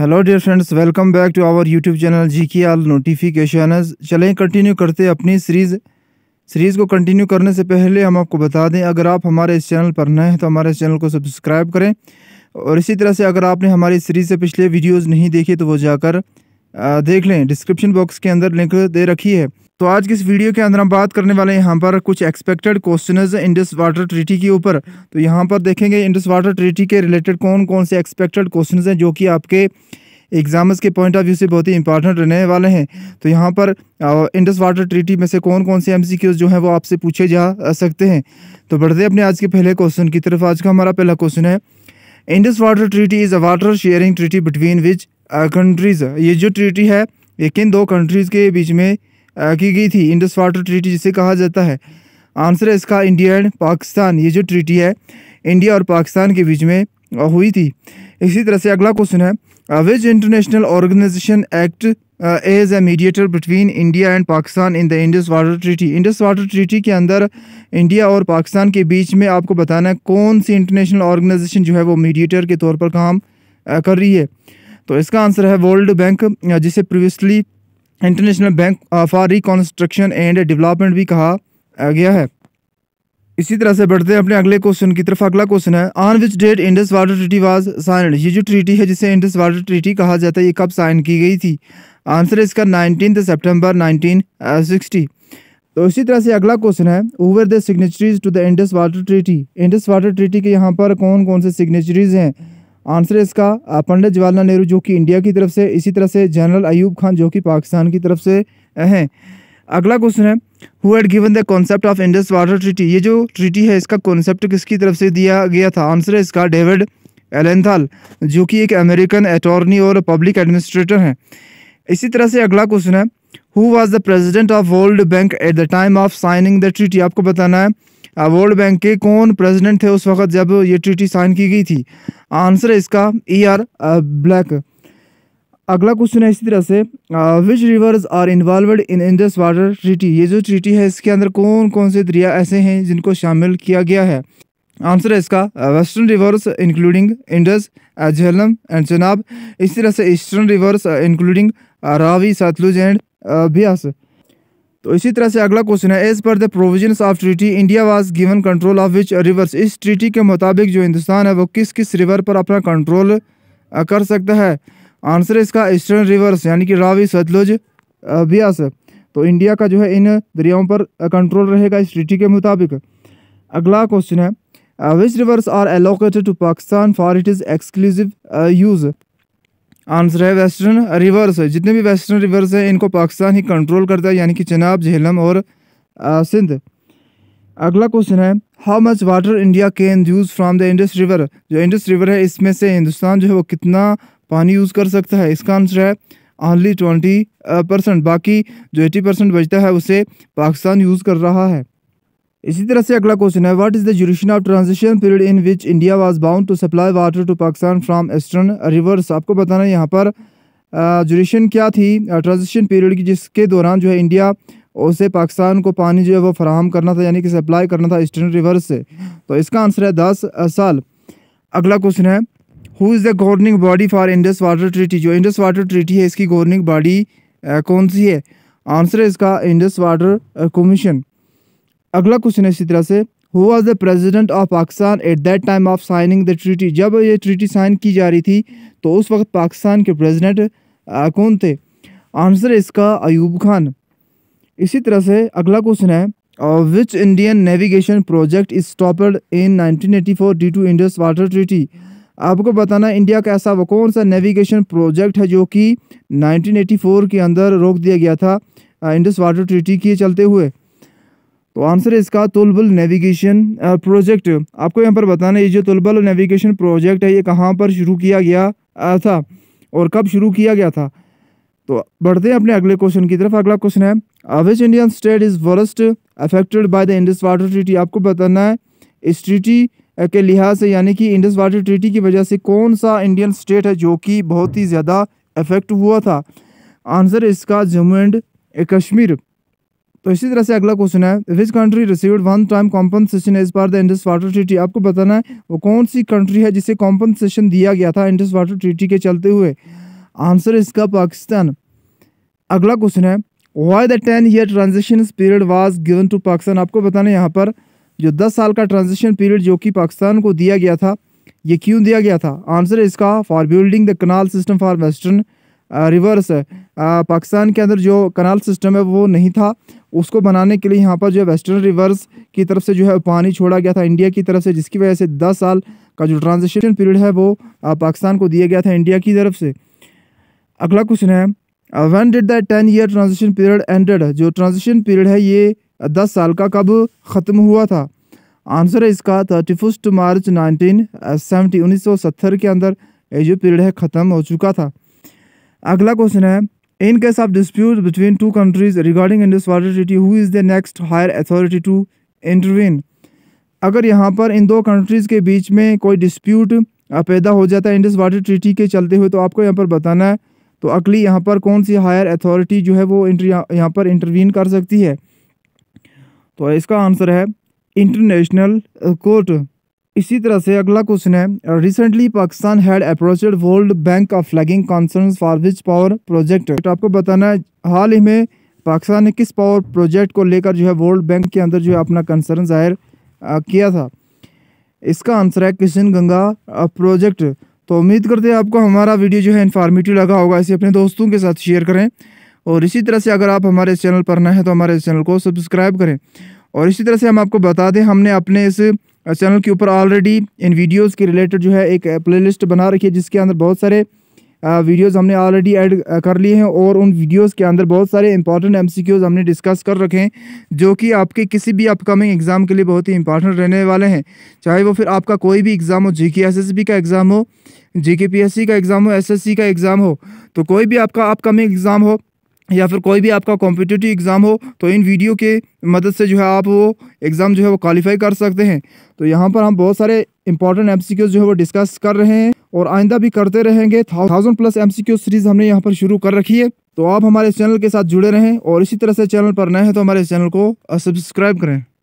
Hello dear friends welcome back to our YouTube channel जी की all notification चलें continue करते अपनी सीरीज़ सीरीज़ को कंटिन्यू करने से पहले हम आपको बता दें अगर आप हमारे इस चैनल पर नए हैं तो हमारे इस चैनल को सब्सक्राइब करें और इसी तरह से अगर आपने हमारी सीरीज़ से पिछले वीडियोज़ नहीं देखे तो वो जाकर देख लें डिस्क्रिप्शन बॉक्स के अंदर लिंक दे रखी है तो आज की इस वीडियो के अंदर हम बात करने वाले हैं यहाँ पर कुछ expected question Indus water treaty के ऊपर तो यहाँ पर देखेंगे इंडस वाटर ट्रीटी के रिलेटेड कौन कौन से एक्सपेक्टेड क्वेश्चन हैं जो कि आपके एग्जाम्स के पॉइंट ऑफ व्यू से बहुत ही इंपॉर्टेंट रहने वाले हैं तो यहाँ पर इंडस वाटर ट्रीटी में से कौन कौन से एम जो हैं वो आपसे पूछे जा सकते हैं तो बढ़ते अपने आज के पहले क्वेश्चन की तरफ आज का हमारा पहला क्वेश्चन है Indus water treaty is a water sharing treaty between which countries ये जो ट्रीटी है ये किन दो कंट्रीज़ के बीच में की गई थी इंडस वाटर ट्रीटी जिसे कहा जाता है आंसर है इसका इंडिया एंड पाकिस्तान ये जो ट्रीटी है इंडिया और पाकिस्तान के बीच में हुई थी इसी तरह से अगला क्वेश्चन है which international organisation act as a mediator between India and Pakistan in the Indus water treaty Indus water treaty के अंदर इंडिया और पाकिस्तान के बीच में आपको बताना है कौन सी इंटरनेशनल ऑर्गेनाइजेशन जो है वो मीडिएटर के तौर पर काम कर रही है तो इसका आंसर है वर्ल्ड बैंक जिसे previously international bank for reconstruction and development भी कहा गया है इसी तरह से बढ़ते हैं अपने अगले क्वेश्चन की तरफ अगला क्वेश्चन है on which date Indus water treaty was signed ये जो ट्रीटी है जिसे इंडस वाटर ट्रीटी कहा जाता है ये कब साइन की गई थी आंसर है इसका नाइनटीन सेप्टेम्बर नाइनटीन तो इसी तरह से अगला क्वेश्चन है over the signatories to the Indus water treaty Indus water treaty के यहाँ पर कौन कौन से सिग्नेचरीज हैं आंसर है इसका पंडित जवाहरलाल नेहरू जो कि इंडिया की तरफ से इसी तरह से जनरल अयूब खान जो कि पाकिस्तान की तरफ से हैं अगला क्वेश्चन है who had given the concept of Indus water treaty ये जो ट्रीटी है इसका कॉन्सेप्ट किसकी तरफ से दिया गया था आंसर है इसका डेविड एलेंथाल जो कि एक अमेरिकन अटॉर्नी और पब्लिक एडमिनिस्ट्रेटर हैं इसी तरह से अगला क्वेश्चन है who was the president of world bank at the time of signing the treaty आपको बताना है वर्ल्ड बैंक के कौन प्रेसिडेंट थे उस वक्त जब ये ट्रीटी साइन की गई थी आंसर है इसका ई आर ब्लैक अगला क्वेश्चन है इसी तरह से which rivers are involved in Indus water treaty ये जो ट्रीटी है इसके अंदर कौन कौन से दरिया ऐसे हैं जिनको शामिल किया गया है आंसर है इसका western rivers including Indus Jhelum and Chenab इसी तरह से eastern rivers including Ravi Sutlej and Beas तो इसी तरह से अगला क्वेश्चन है as per the provision of treaty India was given control of which rivers इस ट्रीटी के मुताबिक जो हिंदुस्तान है वो किस किस रिवर पर अपना कंट्रोल कर सकता है आंसर इसका ईस्टर्न रिवर्स यानी कि रावी सतलुज ब्यास तो इंडिया का जो है इन दरियाओं पर कंट्रोल रहेगा इस ट्रीटी के मुताबिक अगला क्वेश्चन है which rivers are allocated to Pakistan for it is exclusive use answer है वेस्टर्न रिवर्स जितने भी वेस्टर्न रिवर्स हैं इनको पाकिस्तान ही कंट्रोल करता है यानी कि चनाब झेलम और सिंध अगला क्वेश्चन है how much water India can use from the Indus river जो इंडस रिवर है इसमें से हिंदुस्तान जो है वो कितना पानी यूज़ कर सकता है इसका आंसर है ऑनली ट्वेंटी परसेंट बाकी जो एटी परसेंट बचता है उसे पाकिस्तान यूज़ कर रहा है इसी तरह से अगला क्वेश्चन है what is the duration of transition period in which India was bound to supply water to Pakistan from eastern rivers आपको बताना है यहाँ पर ड्यूरेशन क्या थी ट्रांजिशन पीरियड की जिसके दौरान जो है इंडिया उसे पाकिस्तान को पानी जो है वो फराहम करना था यानी कि सप्लाई करना था ईस्टर्न रिवर्स से तो इसका आंसर है दस साल अगला क्वेश्चन है who is the governing body for Indus water treaty जो इंडस वाटर ट्रीटी है इसकी गवर्निंग बॉडी कौन सी है आंसर है इसका इंडस वाटर कमीशन अगला क्वेश्चन है इसी तरह से who was the president of Pakistan at that time of signing the treaty जब ये ट्रीटी साइन की जा रही थी तो उस वक्त पाकिस्तान के प्रेजिडेंट कौन थे आंसर इसका अयूब खान इसी तरह से अगला क्वेश्चन है which Indian navigation project is stopped in 1984 due to Indus water treaty आपको बताना इंडिया का ऐसा वो कौन सा नेविगेशन प्रोजेक्ट है जो कि 1984 के अंदर रोक दिया गया था इंडस वाटर ट्रीटी के चलते हुए तो आंसर है इसका तुलबल नेविगेशन प्रोजेक्ट आपको यहाँ पर बताना है जो तुलबल नेविगेशन प्रोजेक्ट है ये कहाँ पर शुरू किया गया uh, था और कब शुरू किया गया था तो बढ़ते हैं अपने अगले क्वेश्चन की तरफ अगला क्वेश्चन है which Indian state is worst affected by the Indus water treaty आपको बताना है इस ट्रीटी uh, के लिहाज से यानी कि इंडस वाटर ट्रीटी की वजह से कौन सा इंडियन स्टेट है जो कि बहुत ही ज़्यादा अफेक्ट हुआ था आंसर इसका जम्मू एंड कश्मीर तो इसी तरह से अगला क्वेश्चन है which country received one time compensation as per the Indus water treaty आपको बताना है वो कौन सी कंट्री है जिसे कॉम्पनसेशन दिया गया था इंडस वाटर ट्रीटी के चलते हुए आंसर इसका पाकिस्तान अगला क्वेश्चन है why the ten year transaction period was given to Pakistan आपको बताना है यहाँ पर जो दस साल का ट्रांजेक्शन पीरियड जो कि पाकिस्तान को दिया गया था ये क्यों दिया गया था आंसर इसका for building the canal system for western rivers Pakistan के अंदर जो कनाल सिस्टम है वो नहीं था उसको बनाने के लिए यहाँ पर जो है वेस्टर्न रिवर्स की तरफ से जो है पानी छोड़ा गया था इंडिया की तरफ से जिसकी वजह से दस साल का जो ट्रांजेक्शन पीरियड है वो पाकिस्तान को दिया गया था इंडिया की तरफ से अगला क्वेश्चन है when did the ten year transaction period ended जो ट्रांजेक्शन पीरियड है ये दस साल का कब ख़त्म हुआ था आंसर है इसका thirty first March nineteen seventy उन्नीस सौ सत्तर के अंदर ये जो पीरियड है ख़त्म हो चुका था अगला क्वेश्चन है In case of dispute between two countries regarding Indus water treaty, who is the next higher authority to intervene? अगर यहाँ पर इन दो कंट्रीज़ के बीच में कोई डिस्प्यूट पैदा हो जाता है इंडस वाटर ट्रीटी के चलते हुए तो आपको यहाँ पर बताना है तो अगली यहाँ पर कौन सी हायर अथॉरिटी जो है वो इंटर यहाँ पर इंटरवीन कर सकती है तो इसका आंसर है इंटरनेशनल कोर्ट इसी तरह से अगला क्वेश्चन है recently uh, Pakistan had approached world bank of flagging concern for which power project तो आपको बताना है हाल ही में पाकिस्तान ने किस पावर प्रोजेक्ट को लेकर जो है वर्ल्ड बैंक के अंदर जो है अपना कंसर्न जाहिर uh, किया था इसका आंसर है किशन गंगा प्रोजेक्ट तो उम्मीद करते हैं आपको हमारा वीडियो जो है इन्फॉर्मेटिव लगा होगा इसे अपने दोस्तों के साथ शेयर करें और इसी तरह से अगर आप हमारे चैनल पर नए हैं तो हमारे चैनल को सब्सक्राइब करें और इसी तरह से हम आपको बता दें हमने अपने इस चैनल के ऊपर ऑलरेडी इन वीडियोस के रिलेटेड जो है एक प्लेलिस्ट बना रखी है जिसके अंदर बहुत सारे वीडियोस हमने ऑलरेडी ऐड कर लिए हैं और उन वीडियोस के अंदर बहुत सारे इंपॉर्टेंट एमसीक्यूज हमने डिस्कस कर रखे हैं जो कि आपके किसी भी अपकमिंग एग्ज़ाम के लिए बहुत ही इंपॉर्टेंट रहने वाले हैं चाहे वो फिर आपका कोई भी एग्ज़ाम हो जी का एग्ज़ाम हो जी का एग्ज़ाम हो एस का एग्ज़ाम हो तो कोई भी आपका अपकमिंग एग्ज़ाम हो या फिर कोई भी आपका कॉम्पिटिटिव एग्ज़ाम हो तो इन वीडियो के मदद से जो है आप वो एग्ज़ाम जो है वो क्वालिफाई कर सकते हैं तो यहाँ पर हम बहुत सारे इंपॉर्टेंट एम जो है वो डिस्कस कर रहे हैं और आइंदा भी करते रहेंगे थाउजेंड प्लस एम सीरीज़ हमने यहाँ पर शुरू कर रखी है तो आप हमारे चैनल के साथ जुड़े रहें और इसी तरह से चैनल पर नए हैं तो हमारे चैनल को सब्सक्राइब करें